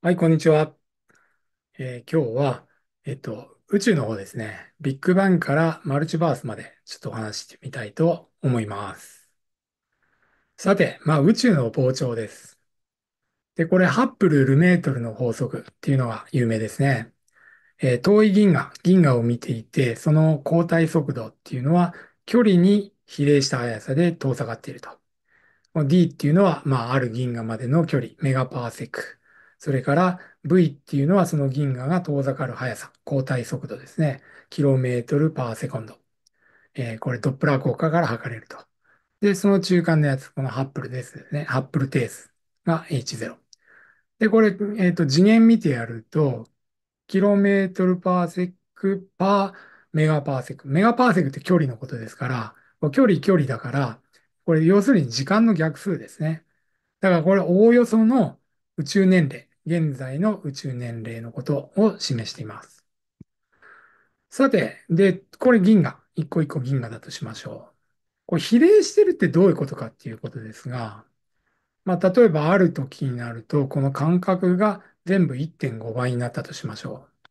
はい、こんにちは。えー今日は、えっと、宇宙の方ですね。ビッグバンからマルチバースまでちょっとお話ししてみたいと思います。さて、まあ宇宙の膨張です。で、これ、ハップル・ルメートルの法則っていうのが有名ですね。えー遠い銀河、銀河を見ていて、その交代速度っていうのは、距離に比例した速さで遠ざかっていると。D っていうのは、まあ、ある銀河までの距離、メガパーセック。それから V っていうのはその銀河が遠ざかる速さ、交代速度ですね。キロメートルパーセコンド。えー、これドップラー効果から測れると。で、その中間のやつ、このハップルですね。ハップル定数が H0。で、これ、えっ、ー、と、次元見てやると、キロメートルパーセクパーメガパーセク。メガパーセクって距離のことですから、距離距離だから、これ要するに時間の逆数ですね。だからこれおおよその宇宙年齢。現在の宇宙年齢のことを示しています。さて、で、これ銀河。一個一個銀河だとしましょう。これ比例してるってどういうことかっていうことですが、まあ、例えばある時になると、この間隔が全部1.5倍になったとしましょう。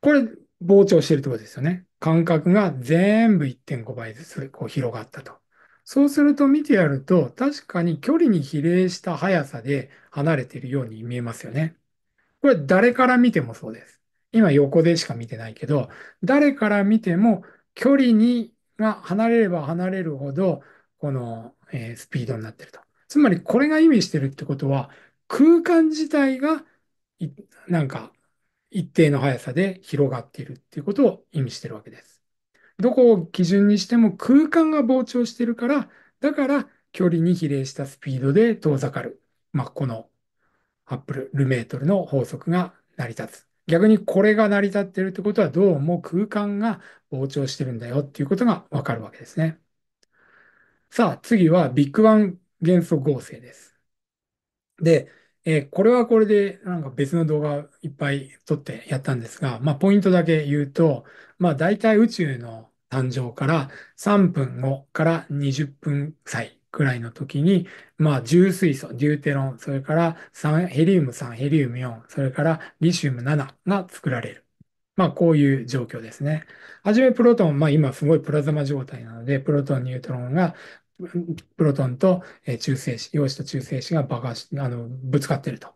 これ、膨張してるてことですよね。間隔が全部1.5倍ずつこう広がったと。そうすると見てやると、確かに距離に比例した速さで離れているように見えますよね。これ誰から見てもそうです。今横でしか見てないけど、誰から見ても距離にが離れれば離れるほど、この、えー、スピードになっていると。つまりこれが意味してるってことは、空間自体がなんか一定の速さで広がっているっていうことを意味してるわけです。どこを基準にしても空間が膨張してるから、だから距離に比例したスピードで遠ざかる。まあ、このアップル、ルメートルの法則が成り立つ。逆にこれが成り立ってるってことは、どうも空間が膨張してるんだよっていうことがわかるわけですね。さあ、次はビッグワン元素合成です。で、えー、これはこれでなんか別の動画いっぱい撮ってやったんですが、まあ、ポイントだけ言うと、まあ、大体宇宙の誕生から3分後から20分歳くらいの時に、まあ、重水素、デューテロン、それから酸ヘリウム3、ヘリウム4、それからリシウム7が作られる。まあ、こういう状況ですね。はじめプロトン、まあ、今すごいプラズマ状態なので、プロトン、ニュートロンがプロトンと中性子、陽子と中性子が爆発し、あの、ぶつかってると。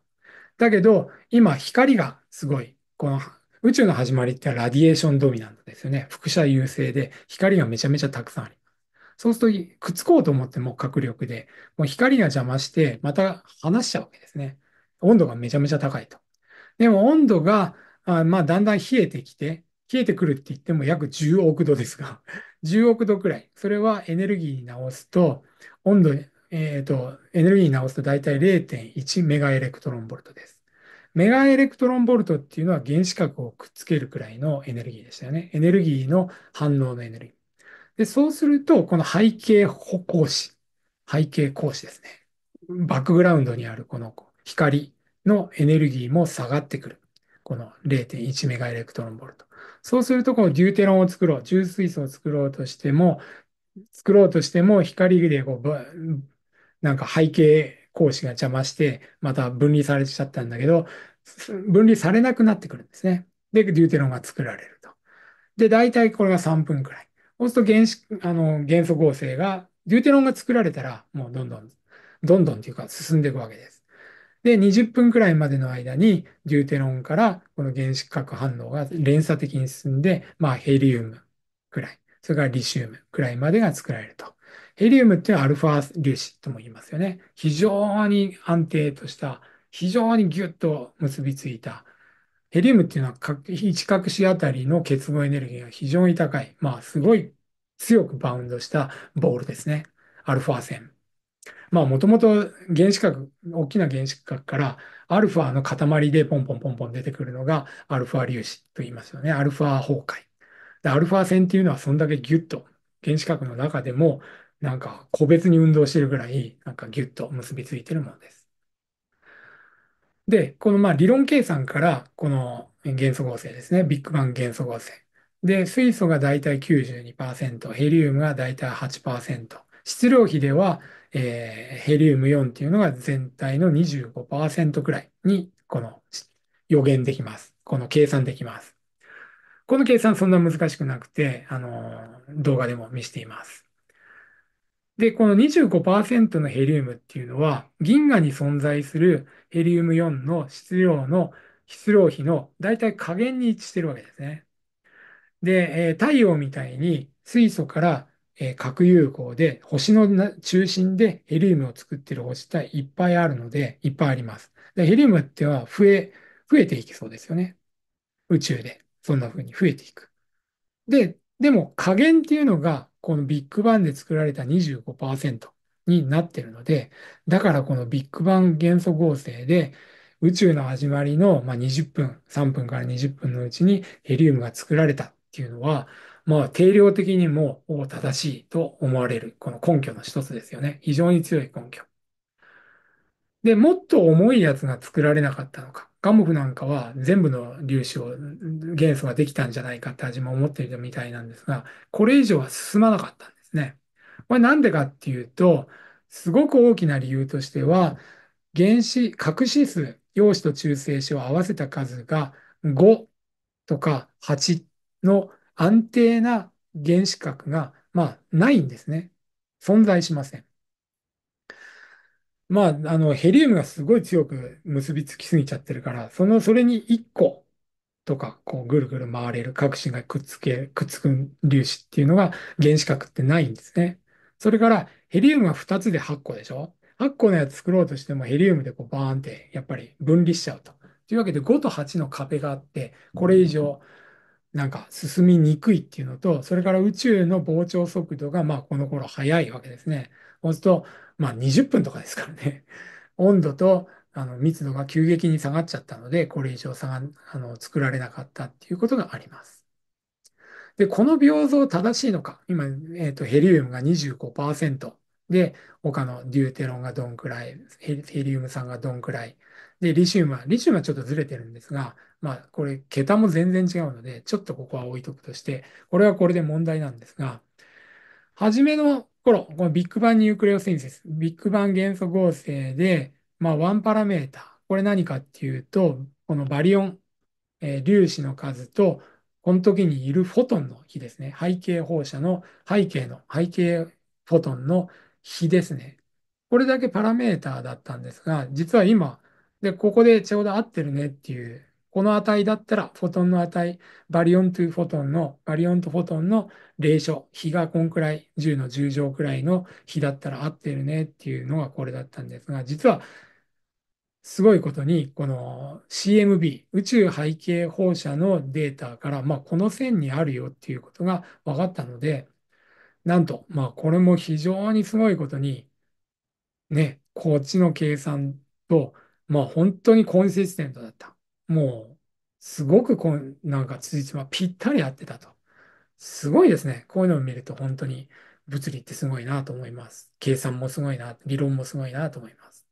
だけど、今、光がすごい、この宇宙の始まりってラディエーションドミナントですよね。副射優勢で光がめちゃめちゃたくさんあります。そうすると、くっつこうと思っても核力で、もう光が邪魔して、また離しちゃうわけですね。温度がめちゃめちゃ高いと。でも温度が、あまあ、だんだん冷えてきて、冷えてくるって言っても約10億度ですが10億度くらい。それはエネルギーに直すと、温度、えっ、ー、と、エネルギーに直すと大体0.1メガエレクトロンボルトです。メガエレクトロンボルトっていうのは原子核をくっつけるくらいのエネルギーでしたよね。エネルギーの反応のエネルギー。で、そうすると、この背景歩行子、背景光子ですね。バックグラウンドにあるこの光のエネルギーも下がってくる。この0.1メガエレクトロンボルト。そうすると、このデューテロンを作ろう、重水素を作ろうとしても、作ろうとしても光でこう、なんか背景光子が邪魔して、また分離されちゃったんだけど、分離されなくなってくるんですね。で、デューテロンが作られると。で、大体これが3分くらい。そうすると原子、あの、元素合成が、デューテロンが作られたら、もうどんどん、どんどんというか進んでいくわけです。で、20分くらいまでの間に、デューテロンからこの原子核反応が連鎖的に進んで、まあ、ヘリウムくらい、それからリシウムくらいまでが作られると。ヘリウムってアルファ粒子とも言いますよね。非常に安定とした、非常にギュッと結びついた。ヘリウムっていうのは1核子あたりの結合エネルギーが非常に高い。まあ、すごい強くバウンドしたボールですね。アルファ線。まあ、もともと原子核、大きな原子核からアルファの塊でポンポンポンポン出てくるのがアルファ粒子と言いますよね。アルファ崩壊。で、アルファ線っていうのはそんだけギュッと原子核の中でもなんか個別に運動してるぐらいなんかギュッと結びついてるものです。で、このまあ理論計算からこの元素合成ですね。ビッグバン元素合成。で、水素がだいたい92%、ヘリウムがだいたい8%。質量比ではえー、ヘリウム4っていうのが全体の25%くらいに、この予言できます。この計算できます。この計算そんな難しくなくて、あの、動画でも見せています。で、この25%のヘリウムっていうのは、銀河に存在するヘリウム4の質量の質量比の大体加減に位置してるわけですね。で、え太陽みたいに水素からえー、核融合で、星の中心でヘリウムを作ってる星っていっぱいあるので、いっぱいあります。でヘリウムっては増え、増えていきそうですよね。宇宙で。そんな風に増えていく。で、でも加減っていうのが、このビッグバンで作られた25%になってるので、だからこのビッグバン元素合成で、宇宙の始まりの、20分、3分から20分のうちにヘリウムが作られたっていうのは、まあ、定量的にも正しいと思われる、この根拠の一つですよね。非常に強い根拠。で、もっと重いやつが作られなかったのか。ガモフなんかは全部の粒子を、元素ができたんじゃないかって味も思っているみたいなんですが、これ以上は進まなかったんですね。これなんでかっていうと、すごく大きな理由としては、原子、核指数、陽子と中性子を合わせた数が5とか8の安定な原子核が、まあ、ないんですね。存在しません。まあ、あの、ヘリウムがすごい強く結びつきすぎちゃってるから、その、それに1個とか、こう、ぐるぐる回れる核心がくっつけ、くっつく粒子っていうのが原子核ってないんですね。それから、ヘリウムが2つで8個でしょ ?8 個のやつ作ろうとしてもヘリウムでこうバーンってやっぱり分離しちゃうと。というわけで5と8の壁があって、これ以上なんか進みにくいっていうのと、それから宇宙の膨張速度がまあこの頃速いわけですね。そうすると、まあ20分とかですからね。温度とあの密度が急激に下がっちゃったので、これ以上下があの作られなかったっていうことがあります。で、この病像正しいのか。今、えーと、ヘリウムが25%で、他のデューテロンがどんくらい、ヘリウム酸がどんくらい、で、リシウムは、リシウムはちょっとずれてるんですが、まあ、これ、桁も全然違うので、ちょっとここは置いとくとして、これはこれで問題なんですが、初めの頃、このビッグバンニュークレオセンセス、ビッグバン元素合成で、まあ、ワンパラメータ、これ何かっていうと、このバリオン、え粒子の数と、この時にいるフォトンの比ですね。背景放射の背景の、背景フォトンの比ですね。これだけパラメーターだったんですが、実は今、で、ここでちょうど合ってるねっていう、この値だったら、フォトンの値、バリオンゥフォトンの、バリオンとフォトンの霊所、比がこんくらい、10の10乗くらいの比だったら合ってるねっていうのがこれだったんですが、実は、すごいことに、この CMB、宇宙背景放射のデータから、まあ、この線にあるよっていうことが分かったので、なんと、まあ、これも非常にすごいことに、ね、こっちの計算と、まあ本当にコンシステントだった。もう、すごくこう、なんか辻褄ぴったり合ってたと。すごいですね。こういうのを見ると本当に物理ってすごいなと思います。計算もすごいな、理論もすごいなと思います。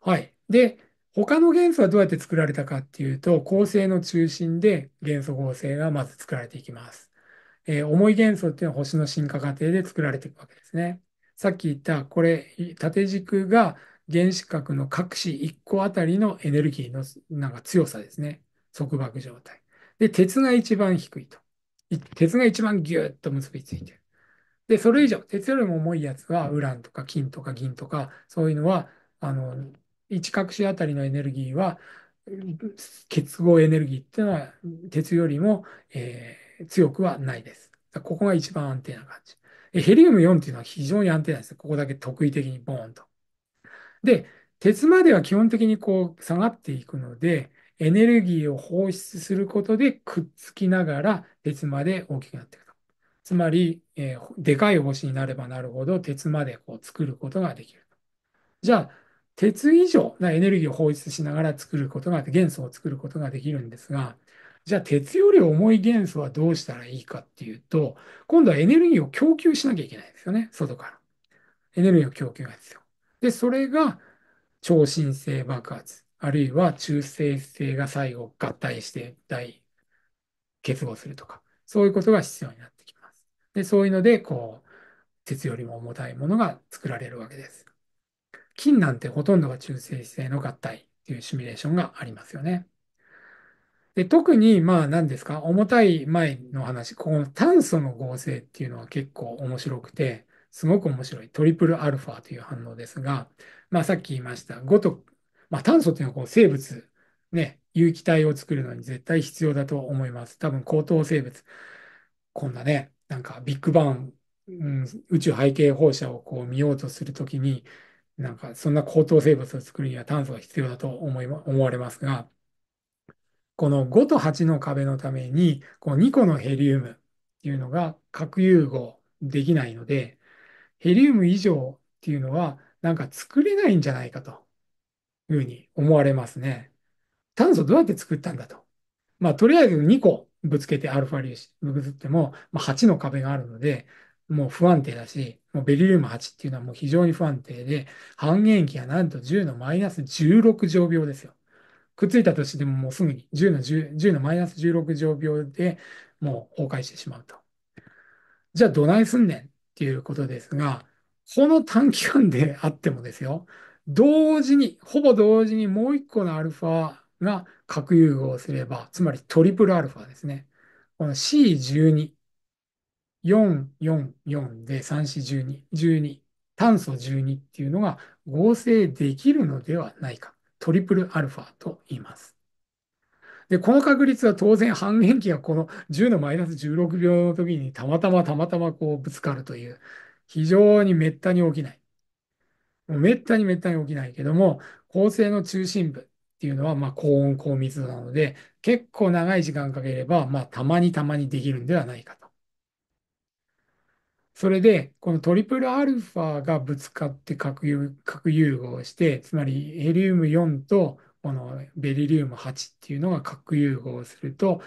はい。で、他の元素はどうやって作られたかっていうと、構成の中心で元素合成がまず作られていきます。えー、重い元素っていうのは星の進化過程で作られていくわけですね。さっき言った、これ、縦軸が原子核の各子1個あたりのエネルギーのなんか強さですね。束縛状態。で、鉄が一番低いと。鉄が一番ギューッと結びついてる。で、それ以上、鉄よりも重いやつは、ウランとか金とか銀とか、そういうのは、あの、1核子あたりのエネルギーは、結合エネルギーっていうのは、鉄よりも、えー、強くはないです。ここが一番安定な感じ。ヘリウム4っていうのは非常に安定なんですここだけ特異的にボーンと。で、鉄までは基本的にこう下がっていくので、エネルギーを放出することでくっつきながら鉄まで大きくなっていくと。つまり、えー、でかい星になればなるほど鉄までこう作ることができると。じゃあ、鉄以上なエネルギーを放出しながら作ることが、元素を作ることができるんですが、じゃあ鉄より重い元素はどうしたらいいかっていうと、今度はエネルギーを供給しなきゃいけないんですよね、外から。エネルギーを供給が必要。で、それが超新星爆発、あるいは中性性星が最後合体して大結合するとか、そういうことが必要になってきます。で、そういうので、こう、鉄よりも重たいものが作られるわけです。金なんてほとんどが中性子の合体っていうシミュレーションがありますよね。で特に、まあ何ですか、重たい前の話、この炭素の合成っていうのは結構面白くて、すごく面白いトリプルアルファという反応ですが、まあ、さっき言いました5と、まあ、炭素というのはこう生物、ね、有機体を作るのに絶対必要だと思います。多分高等生物。こんなね、なんかビッグバン、うん、宇宙背景放射をこう見ようとするときに、なんかそんな高等生物を作るには炭素が必要だと思い、思われますが、この5と8の壁のために、こう2個のヘリウムっていうのが核融合できないので、ヘリウム以上っていうのは、なんか作れないんじゃないかというふうに思われますね。炭素どうやって作ったんだと。まあ、とりあえず2個ぶつけてアルファ粒子ぶつっても、まあ、8の壁があるので、もう不安定だし、もうベリリウム8っていうのはもう非常に不安定で、半減期がなんと10のマイナス16乗秒ですよ。くっついたとしてももうすぐに10の 10, 10のマイナス16乗秒でもう崩壊してしまうと。じゃあどないすんねんっていうことですが、この短期間であってもですよ、同時に、ほぼ同時にもう一個のアルファが核融合すれば、つまりトリプルアルファですね。この C12、444で 3C12、12、炭素12っていうのが合成できるのではないか。トリプルアルファと言います。で、この確率は当然半減期がこの10のマイナス16秒の時にたまたまたまたまこうぶつかるという、非常に滅多に起きない。もう滅多に滅多に起きないけども、恒星の中心部っていうのはま高温高密度なので、結構長い時間かければ、またまにたまにできるんではないかと。それで、このトリプルアルファがぶつかって核融合して、つまりヘリウム4とこのベリリウム8っていうのが核融合すると、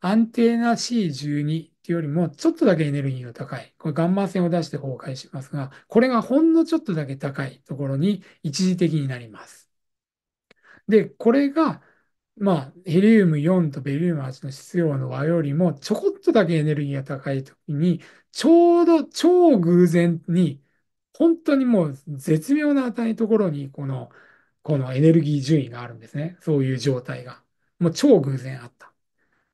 安定な C12 っていうよりも、ちょっとだけエネルギーが高い。これ、ガンマ線を出して崩壊しますが、これがほんのちょっとだけ高いところに一時的になります。で、これが、まあ、ヘリウム4とベリウム8の質量の和よりも、ちょこっとだけエネルギーが高いときに、ちょうど超偶然に、本当にもう絶妙な値のところに、このこのエネルギー順位があるんですね。そういう状態が。もう超偶然あった。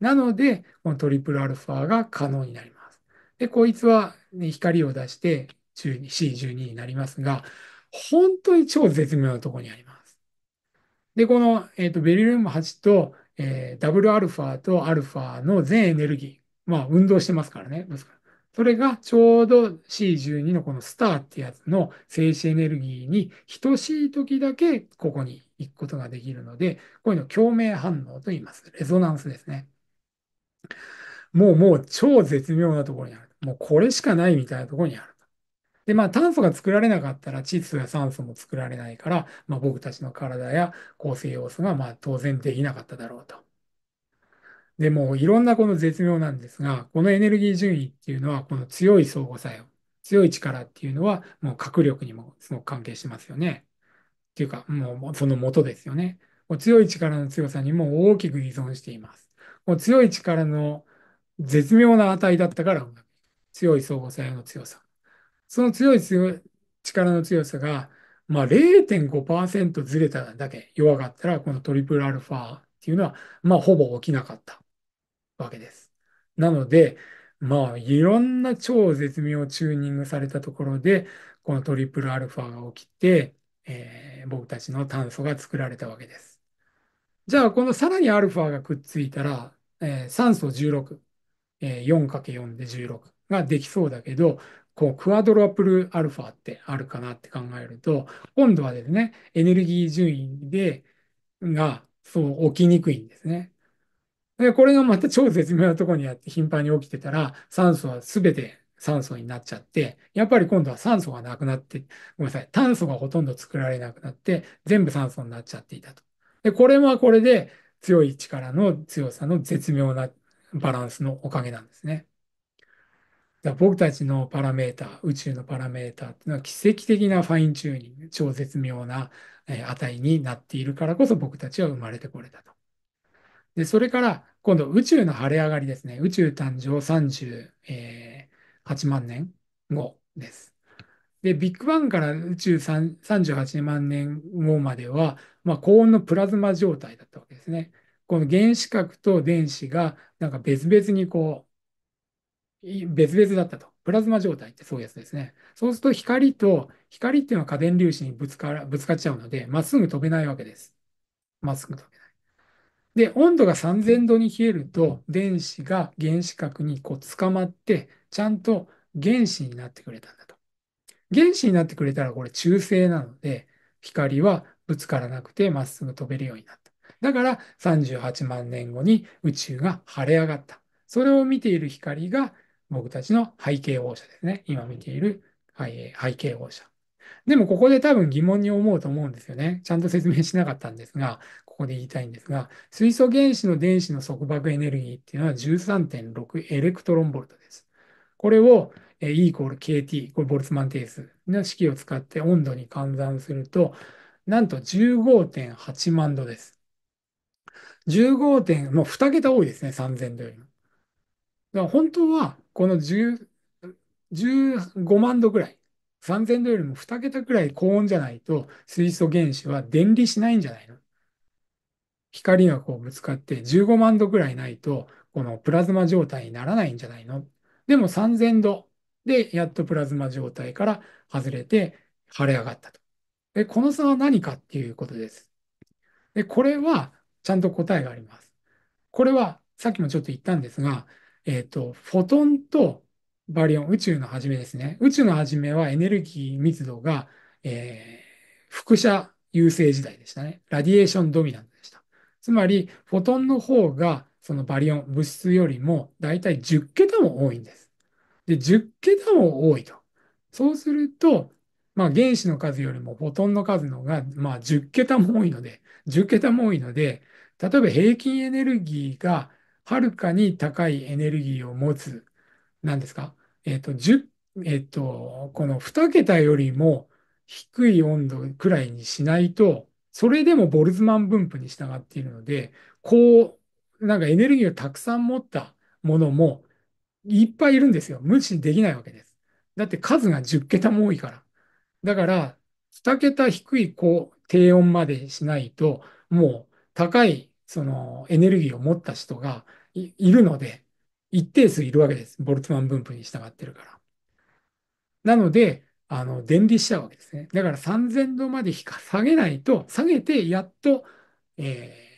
なので、このトリプルアルファが可能になります。で、こいつは、ね、光を出して C12 になりますが、本当に超絶妙なところにあります。で、この、えーと、ベリルーム8と、えー、ダブルアルファとアルファの全エネルギー、まあ運動してますからね。ですからそれがちょうど C12 のこのスターってやつの静止エネルギーに等しい時だけここに行くことができるので、こういうの共鳴反応と言います。レゾナンスですね。もうもう超絶妙なところにある。もうこれしかないみたいなところにある。で、まあ炭素が作られなかったら窒素や酸素も作られないから、まあ僕たちの体や構成要素がまあ当然できなかっただろうと。でもいろんなこの絶妙なんですが、このエネルギー順位っていうのは、この強い相互作用、強い力っていうのは、もう核力にもすごく関係してますよね。っていうか、もうその元ですよね。強い力の強さにも大きく依存しています。強い力の絶妙な値だったから強い相互作用の強さ。その強い力の強さが、まあ、0.5%ずれただけ弱かったら、このトリプルアルファっていうのは、まあ、ほぼ起きなかった。わけです。なので、まあ、いろんな超絶妙チューニングされたところで、このトリプルアルファが起きて、えー、僕たちの炭素が作られたわけです。じゃあ、このさらにアルファがくっついたら、えー、酸素16、えー、4×4 で16ができそうだけど、こう、クワドラプルアルファってあるかなって考えると、今度はですね、エネルギー順位で、が、そう、起きにくいんですね。で、これがまた超絶妙なところにあって頻繁に起きてたら、酸素は全て酸素になっちゃって、やっぱり今度は酸素がなくなって、ごめんなさい、炭素がほとんど作られなくなって、全部酸素になっちゃっていたと。で、これはこれで強い力の強さの絶妙なバランスのおかげなんですね。だ僕たちのパラメータ、宇宙のパラメーターっていうのは奇跡的なファインチューニング、超絶妙な値になっているからこそ僕たちは生まれてこれたと。で、それから今度宇宙の晴れ上がりですね。宇宙誕生38万年後です。で、ビッグバンから宇宙38万年後までは、まあ、高温のプラズマ状態だったわけですね。この原子核と電子がなんか別々にこう、別々だったと。プラズマ状態ってそういうやつですね。そうすると光と、光っていうのは家電粒子にぶつかぶつかっちゃうので、まっすぐ飛べないわけです。まっすぐ飛べない。で、温度が3000度に冷えると、電子が原子核にこう捕まって、ちゃんと原子になってくれたんだと。原子になってくれたら、これ中性なので、光はぶつからなくてまっすぐ飛べるようになった。だから38万年後に宇宙が晴れ上がった。それを見ている光が僕たちの背景放射ですね。今見ている背景放射。でもここで多分疑問に思うと思うんですよね。ちゃんと説明しなかったんですが、ここで言いたいんですが、水素原子の電子の束縛エネルギーっていうのは13.6エレクトロンボルトです。これを E イコール KT、これボルツマン定数の式を使って温度に換算すると、なんと15.8万度です。15. 点、もう2桁多いですね、3000度よりも。だから本当は、この10 15万度ぐらい3000度よりも2桁くらい高温じゃないと、水素原子は電離しないんじゃないの光がこうぶつかって15万度くらいないと、このプラズマ状態にならないんじゃないのでも3000度でやっとプラズマ状態から外れて腫れ上がったと。で、この差は何かっていうことです。で、これはちゃんと答えがあります。これはさっきもちょっと言ったんですが、えっ、ー、と、フォトンとバリオン、宇宙の初めですね。宇宙の初めはエネルギー密度が、えー、副射優勢時代でしたね。ラディエーションドミナントでした。つまり、フォトンの方が、そのバリオン、物質よりも、だいたい10桁も多いんです。で、10桁も多いと。そうすると、まあ、原子の数よりもフォトンの数のが、まあ、10桁も多いので、10桁も多いので、例えば平均エネルギーがはるかに高いエネルギーを持つ、なんですかえっ、ー、と、10、えっ、ー、と、この2桁よりも低い温度くらいにしないと、それでもボルズマン分布に従っているので、こう、なんかエネルギーをたくさん持ったものもいっぱいいるんですよ。無視できないわけです。だって数が10桁も多いから。だから、2桁低いこう低温までしないと、もう高いそのエネルギーを持った人がいるので、一定数いるわけです。ボルツマン分布に従ってるから。なので、あの、電離しちゃうわけですね。だから3000度まで下げないと、下げてやっと、え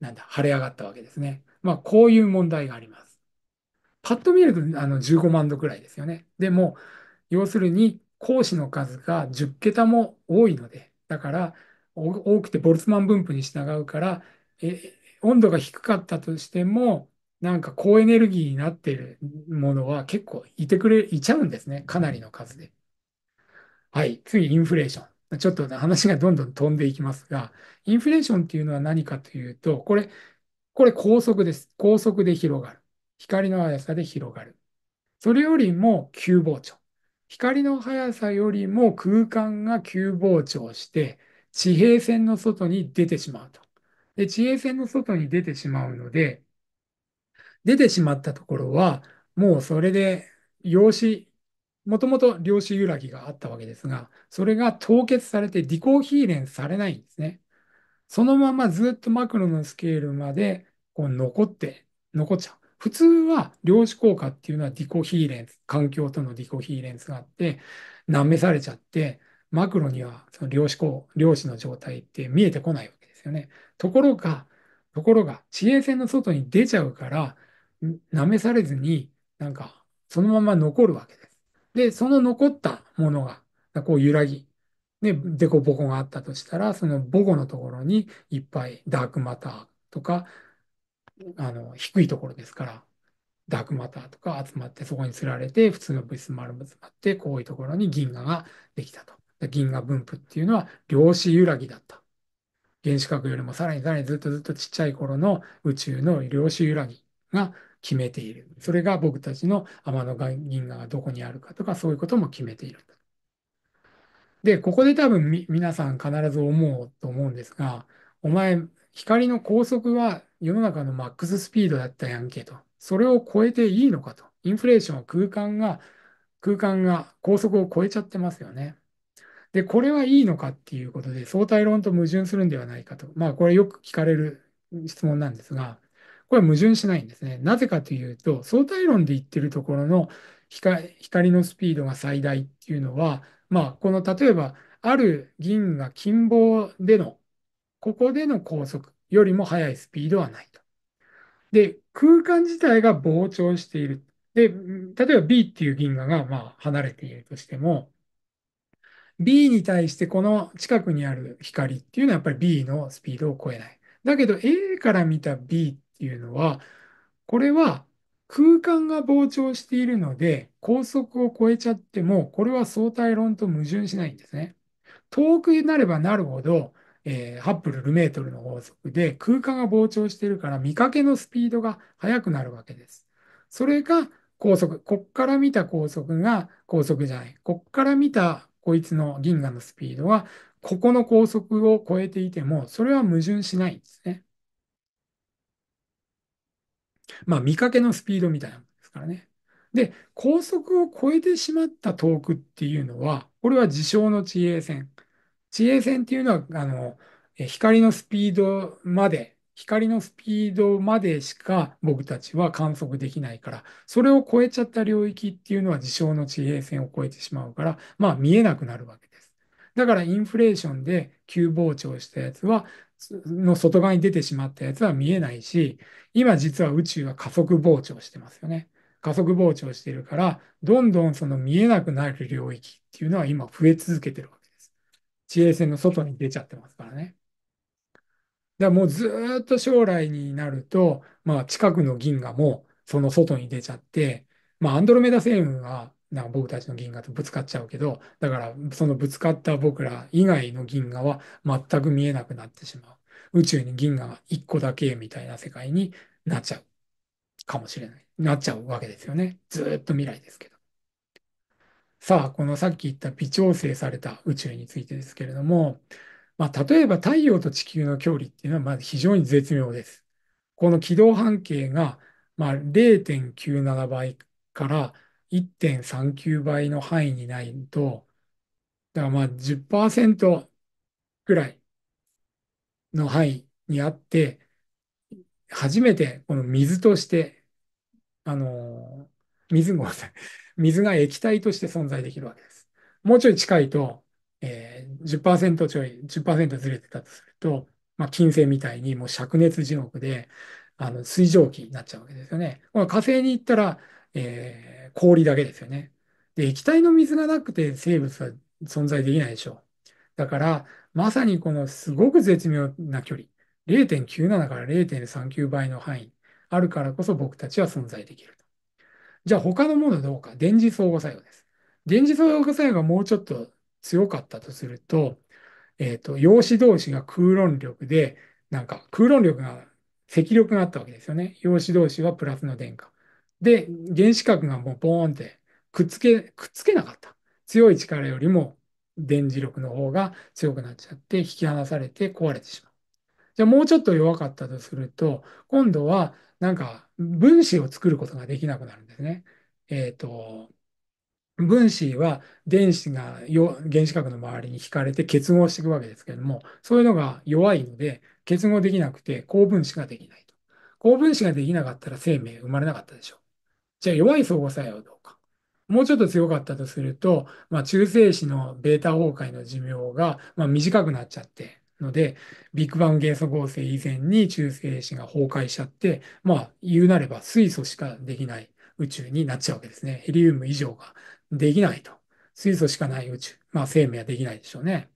ー、なんだ、腫れ上がったわけですね。まあ、こういう問題があります。パッと見ると、あの、15万度くらいですよね。でも、要するに、光子の数が10桁も多いので、だから、多くてボルツマン分布に従うから、え温度が低かったとしても、なんか高エネルギーになっているものは結構いてくれ、いちゃうんですね。かなりの数で。はい。次、インフレーション。ちょっと話がどんどん飛んでいきますが、インフレーションっていうのは何かというと、これ、これ高速です。高速で広がる。光の速さで広がる。それよりも急膨張。光の速さよりも空間が急膨張して、地平線の外に出てしまうと。で、地平線の外に出てしまうので、出てしまったところは、もうそれで量子、もともと量子揺らぎがあったわけですが、それが凍結されてディコヒーレンされないんですね。そのままずっとマクロのスケールまでこう残って、残っちゃう。普通は量子効果っていうのはディコヒーレンス、環境とのディコヒーレンスがあって、なめされちゃって、マクロにはその量子効、量子の状態って見えてこないわけですよね。ところが、ところが、地平線の外に出ちゃうから、舐めされずに、なんか、そのまま残るわけです。で、その残ったものが、こう揺らぎ、ね、でこぼこがあったとしたら、その母語のところにいっぱいダークマターとか、あの、低いところですから、ダークマターとか集まって、そこにつられて、普通の物質丸集まって、こういうところに銀河ができたと。銀河分布っていうのは量子揺らぎだった。原子核よりもさらにさらにずっとずっとちっちゃい頃の宇宙の量子揺らぎが決めている。それが僕たちの天の銀河がどこにあるかとか、そういうことも決めている。で、ここで多分み皆さん必ず思うと思うんですが、お前、光の高速は世の中のマックススピードだったやんけと。それを超えていいのかと。インフレーションは空間が、空間が高速を超えちゃってますよね。で、これはいいのかっていうことで、相対論と矛盾するんではないかと。まあ、これよく聞かれる質問なんですが、これは矛盾しないんですね。なぜかというと、相対論で言ってるところの光のスピードが最大っていうのは、まあ、この例えば、ある銀が近傍での、ここでの高速よりも速いスピードはないと。で、空間自体が膨張している。で、例えば B っていう銀河がま離れているとしても、B に対してこの近くにある光っていうのはやっぱり B のスピードを超えない。だけど A から見た B っっていうのは、これは空間が膨張しているので、高速を超えちゃっても、これは相対論と矛盾しないんですね。遠くになればなるほど、えー、ハッブル・ルメートルの法則で空間が膨張しているから見かけのスピードが速くなるわけです。それが高速。こっから見た高速が高速じゃない。こっから見たこいつの銀河のスピードは、ここの高速を超えていても、それは矛盾しないんですね。まあ、見かけのスピードみたいなものですからね。で、高速を超えてしまった遠くっていうのは、これは事象の地平線。地平線っていうのは、あの、光のスピードまで、光のスピードまでしか僕たちは観測できないから、それを超えちゃった領域っていうのは事象の地平線を超えてしまうから、まあ見えなくなるわけです。だからインフレーションで急膨張したやつはの外側に出てしまったやつは見えないし、今実は宇宙は加速膨張してますよね。加速膨張してるから、どんどんその見えなくなる領域っていうのは今増え続けてるわけです。地平線の外に出ちゃってますからね。だからもうずっと将来になると、まあ近くの銀河もその外に出ちゃって、まあアンドロメダ星雲はな僕たちの銀河とぶつかっちゃうけど、だからそのぶつかった僕ら以外の銀河は全く見えなくなってしまう。宇宙に銀河が1個だけみたいな世界になっちゃうかもしれない。なっちゃうわけですよね。ずっと未来ですけど。さあ、このさっき言った微調整された宇宙についてですけれども、まあ、例えば太陽と地球の距離っていうのはまず非常に絶妙です。この軌道半径がま0.97倍から1.39倍の範囲にないと、だからまあ10%ぐらいの範囲にあって、初めてこの水として、あの、水ごめんなさい、水が液体として存在できるわけです。もうちょい近いと、えー、10%ちょい、10%ずれてたとすると、まあ、金星みたいにもう灼熱地獄で、あの水蒸気になっちゃうわけですよね。火星に行ったらえー、氷だけですよね。で、液体の水がなくて生物は存在できないでしょう。だから、まさにこのすごく絶妙な距離、0.97から0.39倍の範囲あるからこそ僕たちは存在できると。じゃあ他のものどうか、電磁相互作用です。電磁相互作用がもうちょっと強かったとすると、えっ、ー、と、陽子同士が空論力で、なんか空論力が、積力があったわけですよね。陽子同士はプラスの電荷。で、原子核がもうボーンってくっつけ、くっつけなかった。強い力よりも電磁力の方が強くなっちゃって引き離されて壊れてしまう。じゃあもうちょっと弱かったとすると、今度はなんか分子を作ることができなくなるんですね。えっ、ー、と、分子は電子が原子核の周りに引かれて結合していくわけですけれども、そういうのが弱いので結合できなくて高分子ができないと。高分子ができなかったら生命生まれなかったでしょう。じゃあ弱い相互作用どうか。もうちょっと強かったとすると、まあ、中性子のベータ崩壊の寿命が、まあ、短くなっちゃって、ので、ビッグバン元素合成以前に中性子が崩壊しちゃって、まあ、言うなれば水素しかできない宇宙になっちゃうわけですね。ヘリウム以上ができないと。水素しかない宇宙。まあ、生命はできないでしょうね。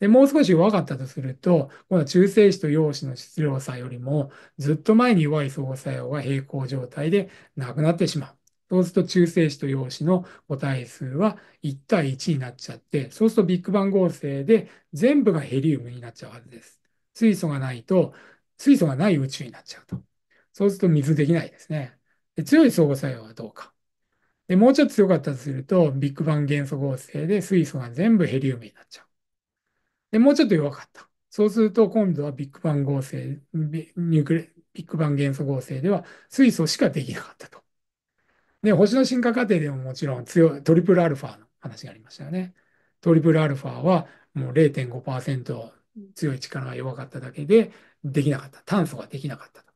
で、もう少し弱かったとすると、この中性子と陽子の質量差よりも、ずっと前に弱い相互作用が平行状態でなくなってしまう。そうすると中性子と陽子の個体数は1対1になっちゃって、そうするとビッグバン合成で全部がヘリウムになっちゃうはずです。水素がないと、水素がない宇宙になっちゃうと。そうすると水できないですね。で強い相互作用はどうか。でもうちょっと強かったとすると、ビッグバン元素合成で水素が全部ヘリウムになっちゃう。で、もうちょっと弱かった。そうすると、今度はビッグバン合成、ビニュークレビッグバン元素合成では水素しかできなかったと。で、星の進化過程でももちろん強いトリプルアルファの話がありましたよね。トリプルアルファはもう0.5%強い力が弱かっただけでできなかった。炭素ができなかったと。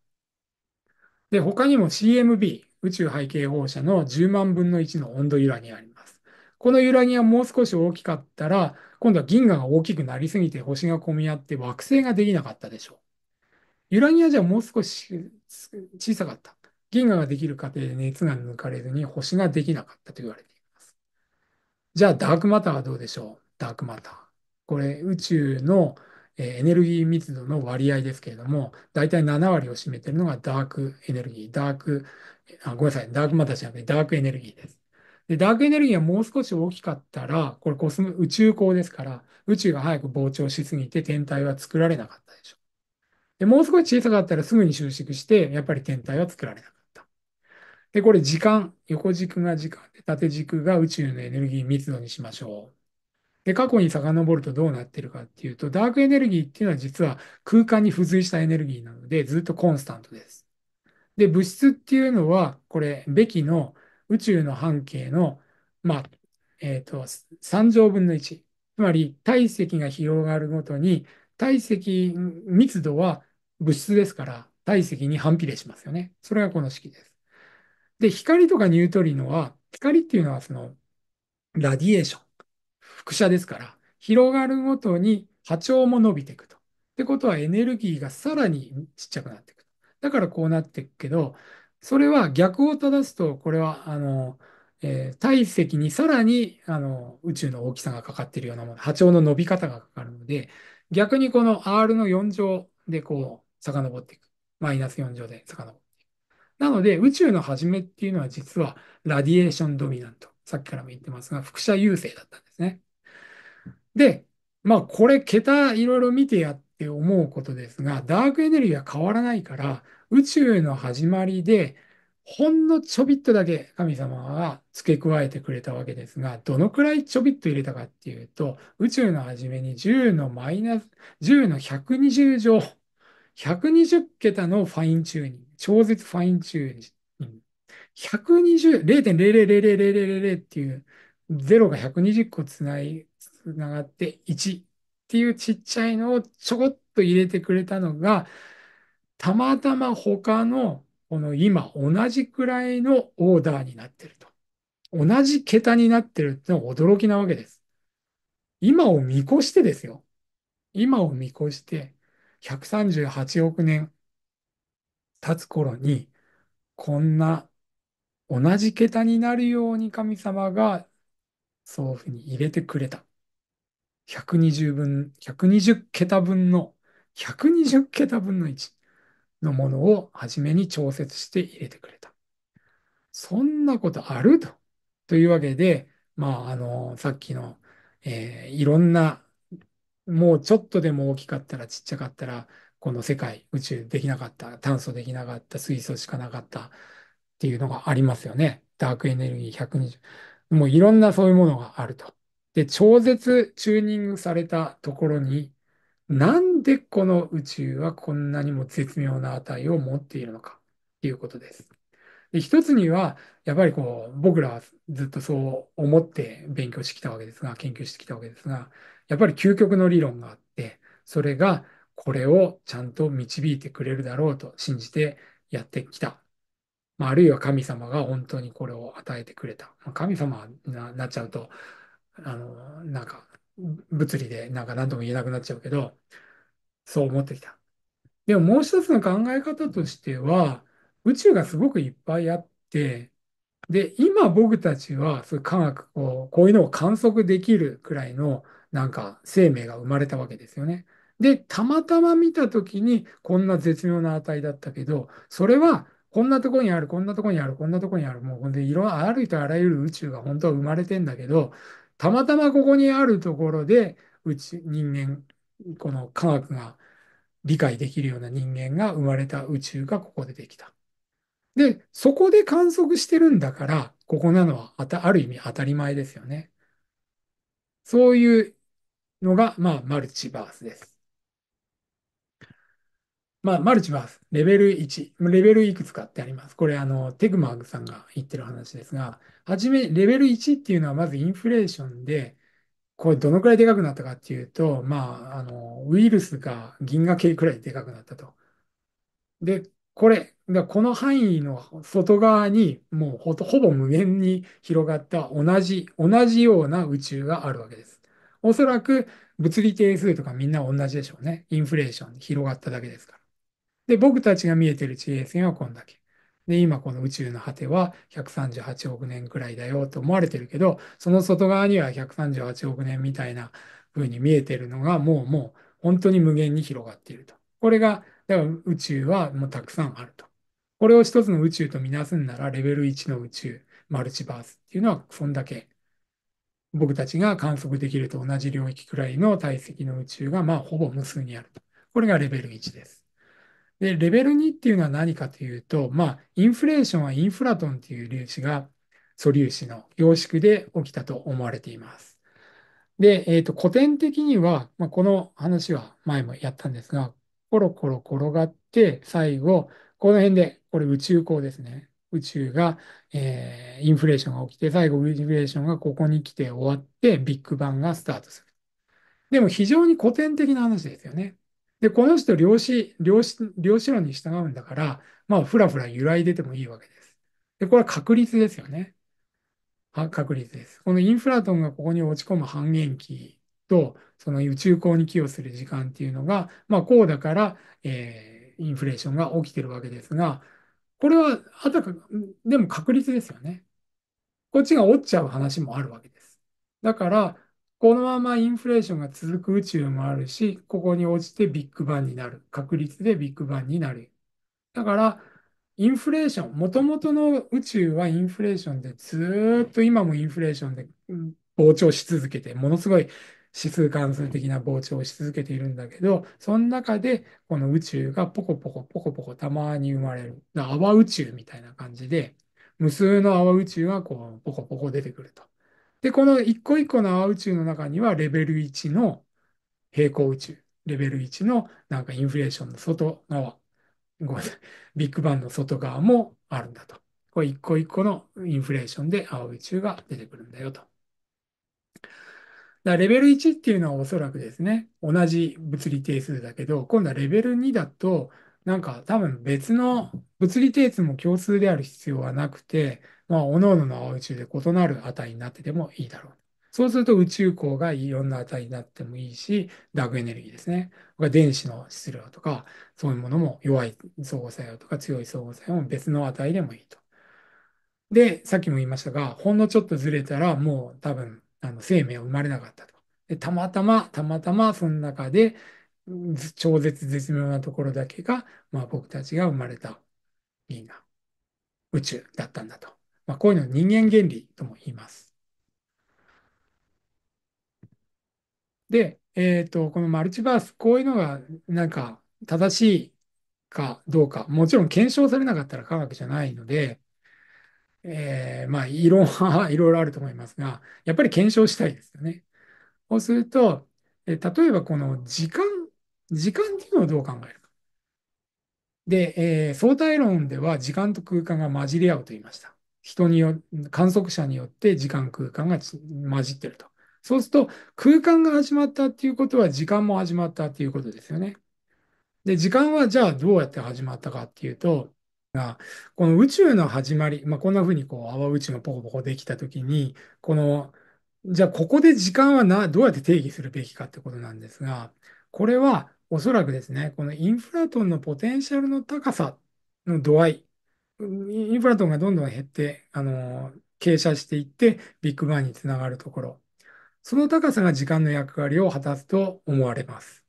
で、他にも CMB、宇宙背景放射の10万分の1の温度由来にあります。この揺らぎがもう少し大きかったら、今度は銀河が大きくなりすぎて星が混み合って惑星ができなかったでしょう。揺らぎはじゃあもう少し小さかった。銀河ができる過程で熱が抜かれずに星ができなかったと言われています。じゃあダークマターはどうでしょうダークマター。これ宇宙のエネルギー密度の割合ですけれども、大体7割を占めているのがダークエネルギー、ダーク、あごめんなさい、ダークマターじゃなくてダークエネルギーです。で、ダークエネルギーはもう少し大きかったら、これコスモ、宇宙光ですから、宇宙が早く膨張しすぎて天体は作られなかったでしょ。で、もう少し小さかったらすぐに収縮して、やっぱり天体は作られなかった。で、これ時間、横軸が時間で、縦軸が宇宙のエネルギー密度にしましょう。で、過去に遡るとどうなってるかっていうと、ダークエネルギーっていうのは実は空間に付随したエネルギーなので、ずっとコンスタントです。で、物質っていうのは、これ、べきの宇宙の半径の、まあ、えっ、ー、と、3乗分の1。つまり、体積が広がるごとに、体積、密度は物質ですから、体積に反比例しますよね。それがこの式です。で、光とかニュートリノは、光っていうのはその、ラディエーション、複射ですから、広がるごとに波長も伸びていくと。ってことはエネルギーがさらにちっちゃくなっていく。だからこうなっていくけど、それは逆を正すと、これは、あの、えー、体積にさらにあの宇宙の大きさがかかっているようなもの、波長の伸び方がかかるので、逆にこの R の4乗でこう遡っていく。マイナス4乗で遡っていく。なので、宇宙の始めっていうのは実はラディエーションドミナント。さっきからも言ってますが、副射優勢だったんですね。で、まあこれ桁いろいろ見てやって思うことですが、ダークエネルギーは変わらないから、宇宙の始まりで、ほんのちょびっとだけ神様が付け加えてくれたわけですが、どのくらいちょびっと入れたかっていうと、宇宙の初めに10のマイナス、10の120乗、120桁のファインチューニング、超絶ファインチューニング、120、0.0000000っていう0が120個つない、つながって1っていうちっちゃいのをちょこっと入れてくれたのが、たまたま他のこの今同じくらいのオーダーになってると。同じ桁になってるってのは驚きなわけです。今を見越してですよ。今を見越して138億年経つ頃にこんな同じ桁になるように神様がそういうふうに入れてくれた。120分、120桁分の、120桁分の1。のものを初めに調節して入れてくれた。そんなことあると。というわけで、まあ、あの、さっきの、えー、いろんな、もうちょっとでも大きかったらちっちゃかったら、この世界、宇宙できなかった、炭素できなかった、水素しかなかったっていうのがありますよね。ダークエネルギー120。もういろんなそういうものがあると。で、超絶チューニングされたところに、なんなんでこの宇宙はこんなにも絶妙な値を持っているのかということです。で一つには、やっぱりこう、僕らはずっとそう思って勉強してきたわけですが、研究してきたわけですが、やっぱり究極の理論があって、それがこれをちゃんと導いてくれるだろうと信じてやってきた。まあ、あるいは神様が本当にこれを与えてくれた。まあ、神様になっちゃうと、あの、なんか、物理でなんか何とも言えなくなっちゃうけど、そう思ってきた。でももう一つの考え方としては、宇宙がすごくいっぱいあって、で、今僕たちは、そういう科学こういうのを観測できるくらいの、なんか生命が生まれたわけですよね。で、たまたま見たときに、こんな絶妙な値だったけど、それは、こんなとこにある、こんなとこにある、こんなとこにある、もうほんで、いろあとあらゆる宇宙が本当は生まれてんだけど、たまたまここにあるところで、うち人間この科学が理解できるような人間が生まれた宇宙がここでできた。で、そこで観測してるんだから、ここなのはあたある意味当たり前ですよね。そういうのが、まあ、マルチバースです。まあ、マルチバース、レベル1、レベルいくつかってあります。これ、あの、テグマーグさんが言ってる話ですが、はじめ、レベル1っていうのはまずインフレーションで、これどのくらいでかくなったかっていうと、まあ、あの、ウイルスが銀河系くらいでかくなったと。で、これ、この範囲の外側にもうほとほぼ無限に広がった同じ、同じような宇宙があるわけです。おそらく物理定数とかみんな同じでしょうね。インフレーション広がっただけですから。で、僕たちが見えてる地平線はこんだけ。で、今この宇宙の果ては138億年くらいだよと思われてるけど、その外側には138億年みたいな風に見えてるのが、もうもう本当に無限に広がっていると。これが、だから宇宙はもうたくさんあると。これを一つの宇宙とみなすんなら、レベル1の宇宙、マルチバースっていうのは、そんだけ僕たちが観測できると同じ領域くらいの体積の宇宙が、まあ、ほぼ無数にあると。これがレベル1です。で、レベル2っていうのは何かというと、まあ、インフレーションはインフラトンという粒子が素粒子の凝縮で起きたと思われています。で、えっ、ー、と、古典的には、まあ、この話は前もやったんですが、コロコロ転がって、最後、この辺で、これ宇宙港ですね。宇宙が、えー、インフレーションが起きて、最後インフレーションがここに来て終わって、ビッグバンがスタートする。でも非常に古典的な話ですよね。で、この人、量子、量子、量子論に従うんだから、まあ、ふらふら揺らいでてもいいわけです。で、これは確率ですよね。は確率です。このインフラトンがここに落ち込む半減期と、その宇宙光に寄与する時間っていうのが、まあ、こうだから、えー、インフレーションが起きてるわけですが、これは、あたか、でも確率ですよね。こっちが落っちゃう話もあるわけです。だから、このままインフレーションが続く宇宙もあるし、ここに応じてビッグバンになる。確率でビッグバンになる。だから、インフレーション、もともとの宇宙はインフレーションで、ずっと今もインフレーションで膨張し続けて、ものすごい指数関数的な膨張をし続けているんだけど、その中でこの宇宙がポコポコポコポコたまに生まれる。泡宇宙みたいな感じで、無数の泡宇宙がこうポコポコ出てくると。で、この一個一個の泡宇宙の中には、レベル1の平行宇宙、レベル1のなんかインフレーションの外側、ごめんなさい、ビッグバンの外側もあるんだと。これ一個一個のインフレーションで青宇宙が出てくるんだよと。だレベル1っていうのはおそらくですね、同じ物理定数だけど、今度はレベル2だと、なんか多分別の物理定数も共通である必要はなくて、まあ、各々の青宇宙で異なる値になっててもいいだろう。そうすると宇宙光がいろんな値になってもいいし、ダークエネルギーですね。電子の質量とか、そういうものも弱い相互作用とか強い相互作用も別の値でもいいと。で、さっきも言いましたが、ほんのちょっとずれたらもう多分あの生命は生まれなかったと。でたまたま、たまたまその中で超絶絶妙なところだけが、まあ、僕たちが生まれたいいな宇宙だったんだと。まあ、こういうのを人間原理とも言います。で、えーと、このマルチバースこういうのがなんか正しいかどうかもちろん検証されなかったら科学じゃないので、えー、まあ異論は いろいろあると思いますがやっぱり検証したいですよね。そうすると、え例えばこの時間時間っていうのをどう考えるか。で、えー、相対論では時間と空間が混じり合うと言いました。人によ観測者によって時間空間が混じってると。そうすると空間が始まったっていうことは時間も始まったっていうことですよね。で時間はじゃあどうやって始まったかっていうとこの宇宙の始まり、まあ、こんなふうにこう泡宇宙がポコポコできた時にこのじゃあここで時間はなどうやって定義するべきかってことなんですがこれはおそらくですねこのインフラトンのポテンシャルの高さの度合いインフラトンがどんどん減って、あの、傾斜していって、ビッグバンにつながるところ。その高さが時間の役割を果たすと思われます。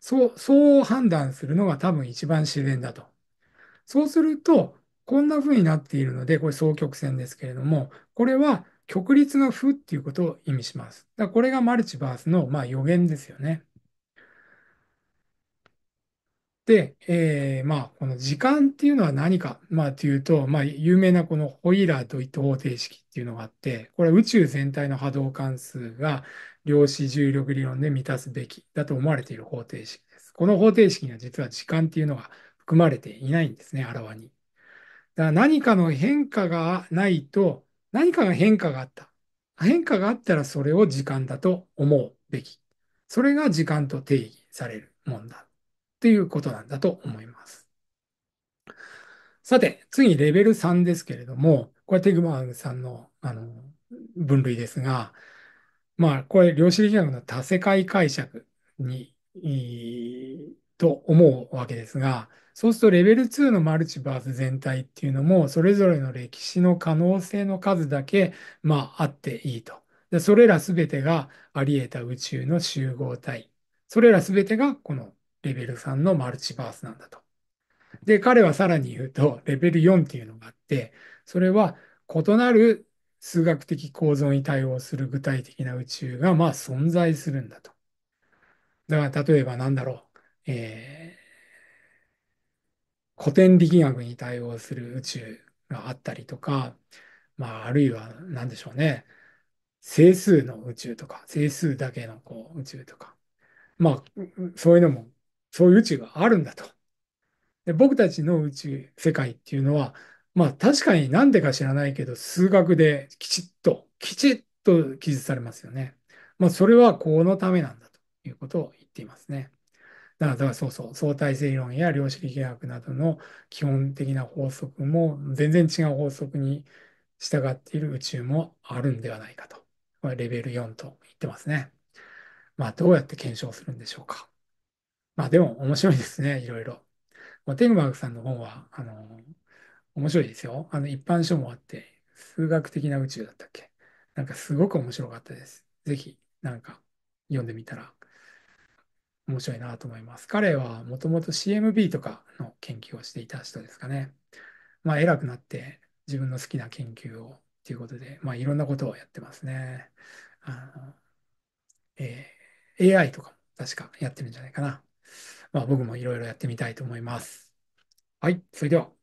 そう、そう判断するのが多分一番自然だと。そうすると、こんな風になっているので、これ双曲線ですけれども、これは曲率が負っていうことを意味します。だからこれがマルチバースのまあ予言ですよね。で、えー、まあ、この時間っていうのは何か、まあ、というと、まあ、有名なこのホイーラーと一た方程式っていうのがあって、これは宇宙全体の波動関数が量子重力理論で満たすべきだと思われている方程式です。この方程式には実は時間っていうのが含まれていないんですね、あらわに。だから何かの変化がないと、何かが変化があった。変化があったらそれを時間だと思うべき。それが時間と定義されるもんだ。っていうことなんだと思います。さて、次、レベル3ですけれども、これテグマーさんのあの分類ですが、まあ、これ、量子力学の多世界解釈に、と思うわけですが、そうするとレベル2のマルチバース全体っていうのも、それぞれの歴史の可能性の数だけ、まあ、あっていいと。でそれらすべてがあり得た宇宙の集合体。それらすべてがこのレベル3のマルチバースなんだと。で、彼はさらに言うと、レベル4っていうのがあって、それは異なる数学的構造に対応する具体的な宇宙が、まあ、存在するんだと。だから、例えばなんだろう、えー、古典力学に対応する宇宙があったりとか、まあ、あるいは何でしょうね、整数の宇宙とか、整数だけのこう宇宙とか、まあ、そういうのもそういう宇宙があるんだと。で僕たちの宇宙世界っていうのは、まあ確かに何でか知らないけど、数学できちっと、きちっと記述されますよね。まあそれはこのためなんだということを言っていますね。だから、だからそうそう、相対性理論や量子力学などの基本的な法則も全然違う法則に従っている宇宙もあるんではないかと。レベル4と言ってますね。まあどうやって検証するんでしょうか。まあでも面白いですね、いろいろ。まあ、テングマークさんの本は、あの、面白いですよ。あの、一般書もあって、数学的な宇宙だったっけなんかすごく面白かったです。ぜひ、なんか読んでみたら面白いなと思います。彼はもともと CMB とかの研究をしていた人ですかね。まあ、偉くなって自分の好きな研究をということで、まあ、いろんなことをやってますね。あのえー、AI とかも確かやってるんじゃないかな。まあ、僕もいろいろやってみたいと思います。はい、それでは。